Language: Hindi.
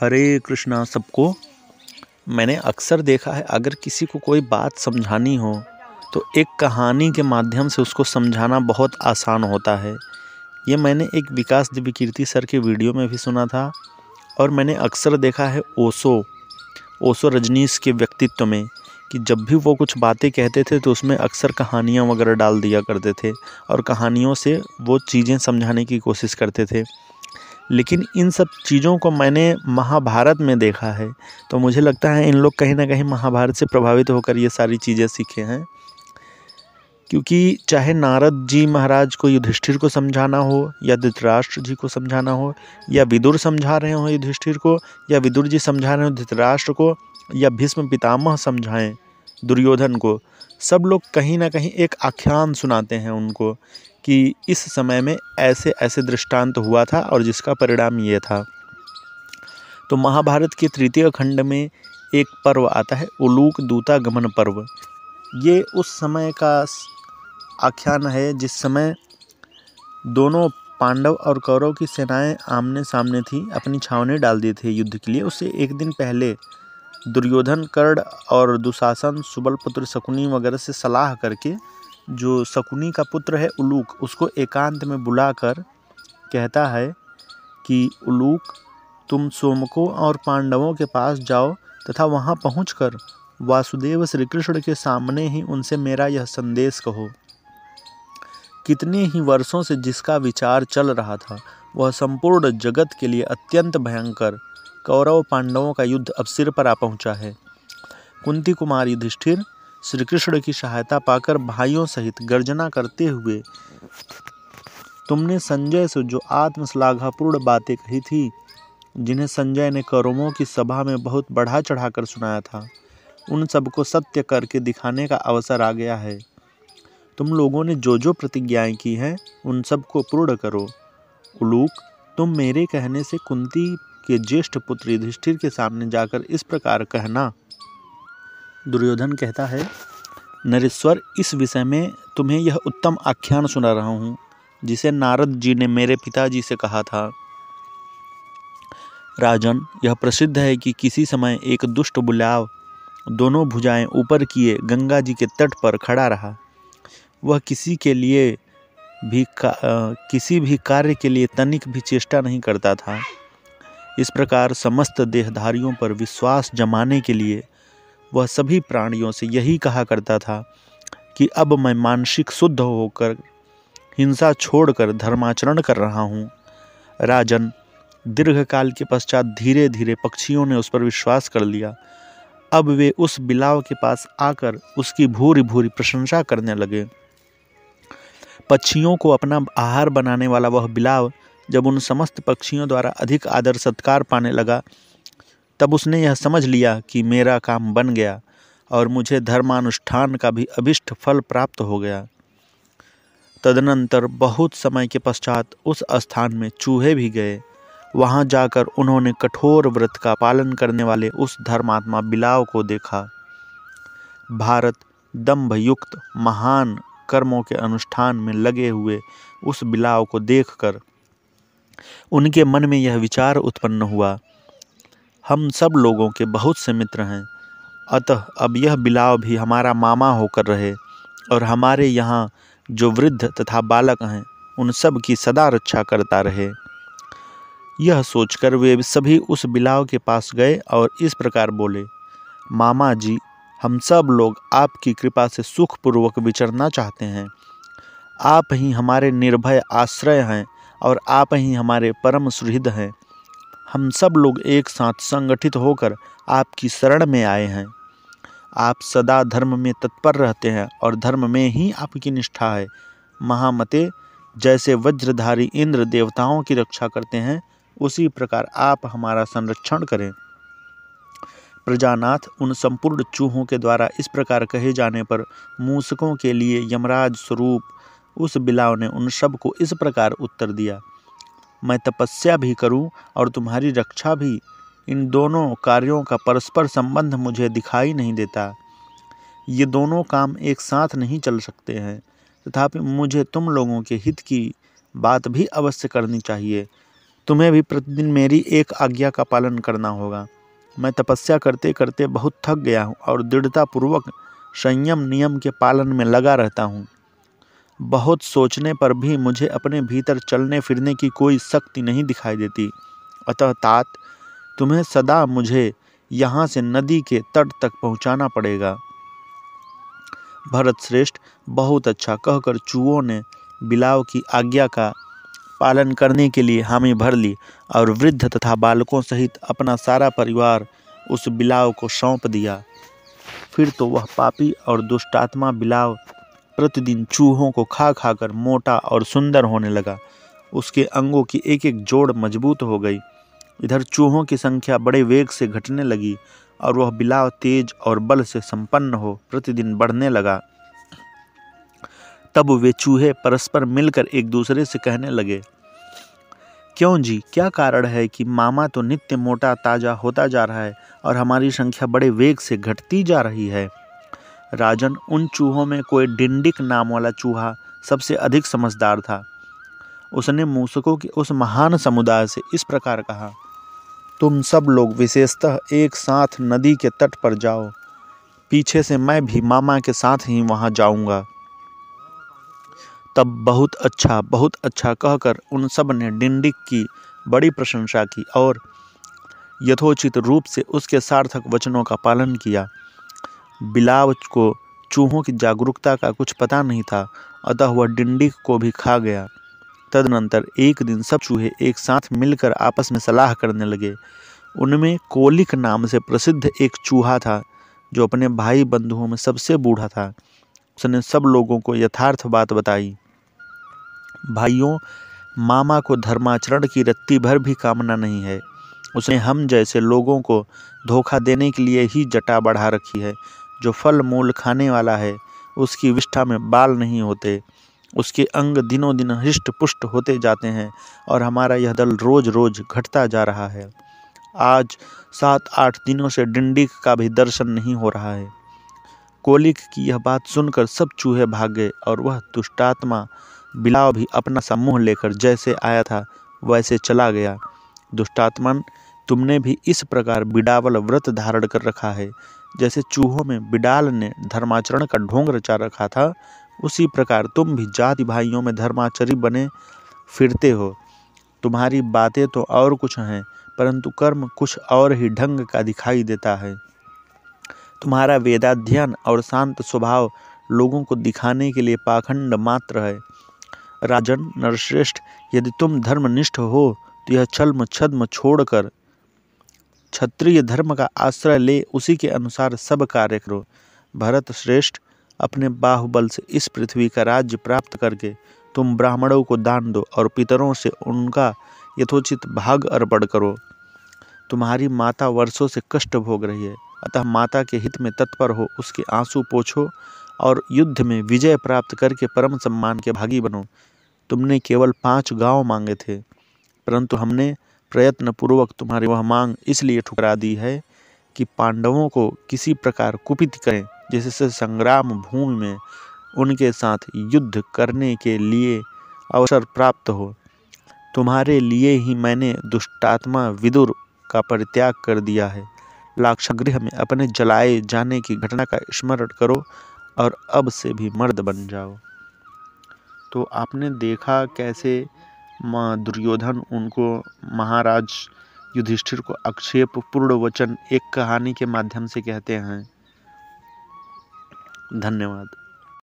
हरे कृष्णा सबको मैंने अक्सर देखा है अगर किसी को कोई बात समझानी हो तो एक कहानी के माध्यम से उसको समझाना बहुत आसान होता है ये मैंने एक विकास दिव्य कीर्ति सर के वीडियो में भी सुना था और मैंने अक्सर देखा है ओसो ओसो रजनीश के व्यक्तित्व में कि जब भी वो कुछ बातें कहते थे तो उसमें अक्सर कहानियाँ वगैरह डाल दिया करते थे और कहानियों से वो चीज़ें समझाने की कोशिश करते थे लेकिन इन सब चीज़ों को मैंने महाभारत में देखा है तो मुझे लगता है इन लोग कहीं ना कहीं महाभारत से प्रभावित होकर ये सारी चीज़ें सीखे हैं क्योंकि चाहे नारद जी महाराज को युधिष्ठिर को समझाना हो या धृतराष्ट्र जी को समझाना हो या विदुर समझा रहे हों युधिष्ठिर को या विदुर जी समझा रहे हों धृतराष्ट्र को या भीष्म पितामह समझाएं दुर्योधन को सब लोग कहीं ना कहीं एक आख्यान सुनाते हैं उनको कि इस समय में ऐसे ऐसे दृष्टांत हुआ था और जिसका परिणाम ये था तो महाभारत के तृतीय खंड में एक पर्व आता है उलूक दूता गमन पर्व ये उस समय का आख्यान है जिस समय दोनों पांडव और कौरव की सेनाएं आमने सामने थी अपनी छावनी डाल दी थी युद्ध के लिए उससे एक दिन पहले दुर्योधन कर्ण और दुशासन सुबल पुत्र शकुनी वगैरह से सलाह करके जो शकुनी का पुत्र है उलूक उसको एकांत में बुलाकर कहता है कि उलूक तुम सोमकों और पांडवों के पास जाओ तथा वहाँ पहुँचकर वासुदेव श्री कृष्ण के सामने ही उनसे मेरा यह संदेश कहो कितने ही वर्षों से जिसका विचार चल रहा था वह संपूर्ण जगत के लिए अत्यंत भयंकर कौरव पांडवों का युद्ध अब सिर पर आ पहुंचा है कुंती कुमारी युधिष्ठिर श्री कृष्ण की सहायता पाकर भाइयों सहित गर्जना करते हुए तुमने संजय से जो आत्मश्लाघापूर्ण बातें कही थी जिन्हें संजय ने कौरवों की सभा में बहुत बढ़ा चढ़ाकर सुनाया था उन सबको सत्य करके दिखाने का अवसर आ गया है तुम लोगों ने जो जो प्रतिज्ञाएं की हैं उन सबको पूर्ण करो उलूक तुम मेरे कहने से कुंती के ज्येष्ठ पुत्र युधिष्ठिर के सामने जाकर इस प्रकार कहना दुर्योधन कहता है नरेश्वर इस विषय में तुम्हें यह उत्तम आख्यान सुना रहा हूँ जिसे नारद जी ने मेरे पिताजी से कहा था राजन यह प्रसिद्ध है कि किसी समय एक दुष्ट बुलाव दोनों भुजाएं ऊपर किए गंगा जी के तट पर खड़ा रहा वह किसी के लिए भी का, आ, किसी भी कार्य के लिए तनिक भी चेष्टा नहीं करता था इस प्रकार समस्त देहधारियों पर विश्वास जमाने के लिए वह सभी प्राणियों से यही कहा करता था कि अब मैं मानसिक शुद्ध होकर हिंसा छोड़कर धर्माचरण कर रहा हूँ राजन दीर्घकाल के पश्चात धीरे धीरे पक्षियों ने उस पर विश्वास कर लिया अब वे उस बिलाव के पास आकर उसकी भूरी भूरी प्रशंसा करने लगे पक्षियों को अपना आहार बनाने वाला वह बिलाव जब उन समस्त पक्षियों द्वारा अधिक आदर सत्कार पाने लगा तब उसने यह समझ लिया कि मेरा काम बन गया और मुझे धर्मानुष्ठान का भी अभिष्ट फल प्राप्त हो गया तदनंतर बहुत समय के पश्चात उस स्थान में चूहे भी गए वहां जाकर उन्होंने कठोर व्रत का पालन करने वाले उस धर्मात्मा बिलाव को देखा भारत दम्भयुक्त महान कर्मों के अनुष्ठान में लगे हुए उस बिलाव को देखकर उनके मन में यह विचार उत्पन्न हुआ हम सब लोगों के बहुत से मित्र हैं अतः अब यह बिलाव भी हमारा मामा होकर रहे और हमारे यहाँ जो वृद्ध तथा बालक हैं उन सब की सदा रक्षा करता रहे यह सोचकर वे सभी उस बिलाव के पास गए और इस प्रकार बोले मामा जी हम सब लोग आपकी कृपा से सुखपूर्वक विचरना चाहते हैं आप ही हमारे निर्भय आश्रय हैं और आप ही हमारे परम सुहृद हैं हम सब लोग एक साथ संगठित होकर आपकी शरण में आए हैं आप सदा धर्म में तत्पर रहते हैं और धर्म में ही आपकी निष्ठा है महामते जैसे वज्रधारी इंद्र देवताओं की रक्षा करते हैं उसी प्रकार आप हमारा संरक्षण करें प्रजानाथ उन संपूर्ण चूहों के द्वारा इस प्रकार कहे जाने पर मूसकों के लिए यमराज स्वरूप उस बिलाव ने उन सबको इस प्रकार उत्तर दिया मैं तपस्या भी करूं और तुम्हारी रक्षा भी इन दोनों कार्यों का परस्पर संबंध मुझे दिखाई नहीं देता ये दोनों काम एक साथ नहीं चल सकते हैं तथापि मुझे तुम लोगों के हित की बात भी अवश्य करनी चाहिए तुम्हें भी प्रतिदिन मेरी एक आज्ञा का पालन करना होगा मैं तपस्या करते करते बहुत थक गया हूँ और दृढ़तापूर्वक संयम नियम के पालन में लगा रहता हूँ बहुत सोचने पर भी मुझे अपने भीतर चलने फिरने की कोई शक्ति नहीं दिखाई देती अतः तात तुम्हें सदा मुझे यहाँ से नदी के तट तक पहुँचाना पड़ेगा भरत श्रेष्ठ बहुत अच्छा कहकर चूहों ने बिलाव की आज्ञा का पालन करने के लिए हामी भर ली और वृद्ध तथा बालकों सहित अपना सारा परिवार उस बिलाव को सौंप दिया फिर तो वह पापी और दुष्टात्मा बिलाव प्रतिदिन चूहों को खा खाकर मोटा और सुंदर होने लगा उसके अंगों की एक एक जोड़ मजबूत हो गई इधर चूहों की संख्या बड़े वेग से घटने लगी और वह बिलाव तेज और बल से संपन्न हो प्रतिदिन बढ़ने लगा तब वे चूहे परस्पर मिलकर एक दूसरे से कहने लगे क्यों जी क्या कारण है कि मामा तो नित्य मोटा ताज़ा होता जा रहा है और हमारी संख्या बड़े वेग से घटती जा रही है राजन उन चूहों में कोई डिंडिक नाम वाला चूहा सबसे अधिक समझदार था उसने मूसकों के उस महान समुदाय से इस प्रकार कहा तुम सब लोग विशेषतः एक साथ नदी के तट पर जाओ पीछे से मैं भी मामा के साथ ही वहाँ जाऊँगा तब बहुत अच्छा बहुत अच्छा कहकर उन सब ने डिंडिक की बड़ी प्रशंसा की और यथोचित रूप से उसके सार्थक वचनों का पालन किया बिलाव को चूहों की जागरूकता का कुछ पता नहीं था अतः वह डिंडी को भी खा गया तदनंतर एक दिन सब चूहे एक साथ मिलकर आपस में सलाह करने लगे उनमें कोलिक नाम से प्रसिद्ध एक चूहा था जो अपने भाई बंधुओं में सबसे बूढ़ा था उसने सब लोगों को यथार्थ बात बताई भाइयों मामा को धर्माचरण की रत्ती भर भी कामना नहीं है उसने हम जैसे लोगों को धोखा देने के लिए ही जटा बढ़ा रखी है जो फल मूल खाने वाला है उसकी विष्ठा में बाल नहीं होते उसके अंग दिनों दिन हृष्ट पुष्ट होते जाते हैं और हमारा यह दल रोज रोज घटता जा रहा है आज सात आठ दिनों से डिंडिक का भी दर्शन नहीं हो रहा है कोलिक की यह बात सुनकर सब चूहे भाग गए और वह दुष्टात्मा बिलाव भी अपना सा मुँह लेकर जैसे आया था वैसे चला गया दुष्टात्मन तुमने भी इस प्रकार बिडावल व्रत धारण कर रखा है जैसे चूहों में बिडाल ने धर्माचरण का ढोंग रचा रखा था उसी प्रकार तुम भी जाति भाइयों में धर्माचरी बने फिरते हो तुम्हारी बातें तो और कुछ हैं परंतु कर्म कुछ और ही ढंग का दिखाई देता है तुम्हारा वेदाध्ययन और शांत स्वभाव लोगों को दिखाने के लिए पाखंड मात्र है राजन नरश्रेष्ठ यदि तुम धर्मनिष्ठ हो तो यह छल छद्म छोड़कर क्षत्रिय धर्म का आश्रय ले उसी के अनुसार सब कार्य करो भरत श्रेष्ठ अपने बाहुबल से इस पृथ्वी का राज्य प्राप्त करके तुम ब्राह्मणों को दान दो और पितरों से उनका यथोचित भाग अर्पण करो तुम्हारी माता वर्षों से कष्ट भोग रही है अतः माता के हित में तत्पर हो उसके आंसू पोछो और युद्ध में विजय प्राप्त करके परम सम्मान के भागी बनो तुमने केवल पांच गांव मांगे थे परंतु हमने प्रयत्नपूर्वक तुम्हारी वह मांग इसलिए ठुकरा दी है कि पांडवों को किसी प्रकार कुपित करें जिससे संग्राम भूमि में उनके साथ युद्ध करने के लिए अवसर प्राप्त हो तुम्हारे लिए ही मैंने दुष्टात्मा विदुर का परित्याग कर दिया है लाक्षागृह में अपने जलाए जाने की घटना का स्मरण करो और अब से भी मर्द बन जाओ तो आपने देखा कैसे दुर्योधन उनको महाराज युधिष्ठिर को अक्षेप पूर्ण वचन एक कहानी के माध्यम से कहते हैं धन्यवाद